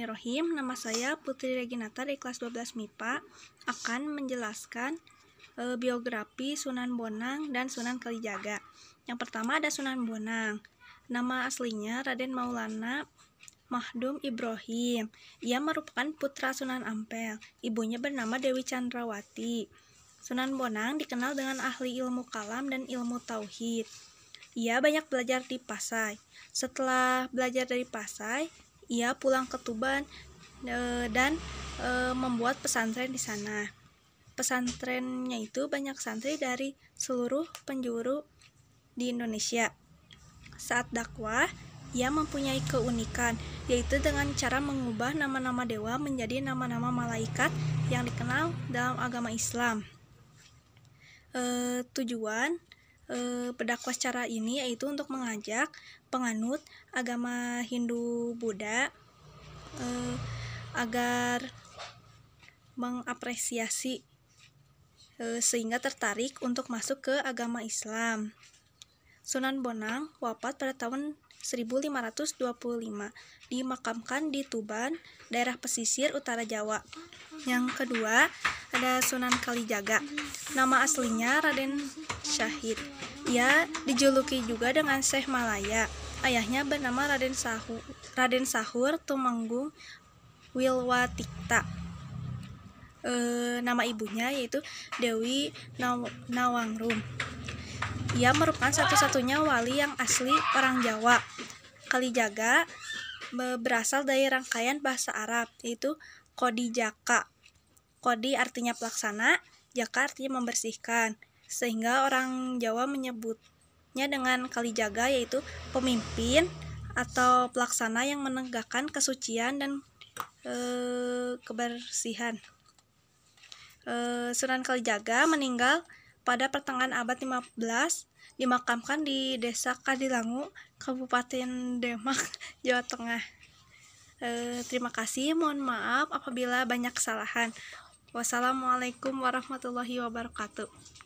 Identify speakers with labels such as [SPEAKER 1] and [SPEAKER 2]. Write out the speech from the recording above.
[SPEAKER 1] Bismillahirrahmanirrahim. Nama saya Putri Reginata dari kelas 12 MIPA akan menjelaskan e, biografi Sunan Bonang dan Sunan Kalijaga. Yang pertama ada Sunan Bonang. Nama aslinya Raden Maulana Mahdum Ibrahim. Ia merupakan putra Sunan Ampel. Ibunya bernama Dewi Chandrawati. Sunan Bonang dikenal dengan ahli ilmu kalam dan ilmu tauhid. Ia banyak belajar di Pasai. Setelah belajar dari Pasai, ia pulang ke Tuban e, dan e, membuat pesantren di sana. Pesantrennya itu banyak santri dari seluruh penjuru di Indonesia. Saat dakwah, ia mempunyai keunikan, yaitu dengan cara mengubah nama-nama dewa menjadi nama-nama malaikat yang dikenal dalam agama Islam. E, tujuan e, eh, cara ini yaitu untuk mengajak penganut agama Hindu Buddha e, agar mengapresiasi e, sehingga tertarik untuk masuk ke agama Islam. Sunan Bonang wafat pada tahun 1525, dimakamkan di Tuban, daerah pesisir utara Jawa. Yang kedua, ada Sunan Kalijaga. Nama aslinya Raden Syahid. Ia dijuluki juga dengan Syekh Malaya. Ayahnya bernama Raden Sahur Raden Sahur Tumenggung Wilwatikta. E, nama ibunya yaitu Dewi Nawangrum. Ia merupakan satu-satunya wali yang asli orang Jawa. Kalijaga berasal dari rangkaian bahasa Arab, yaitu Kodi Jaka. Kodi artinya pelaksana, Jaka artinya membersihkan. Sehingga orang Jawa menyebutnya dengan Kalijaga yaitu pemimpin atau pelaksana yang menegakkan kesucian dan e, kebersihan. E, Sunan Kalijaga meninggal pada pertengahan abad 15 dimakamkan di Desa Kadilangu, Kabupaten Demak, Jawa Tengah. E, terima kasih, mohon maaf apabila banyak kesalahan. Wassalamualaikum warahmatullahi wabarakatuh.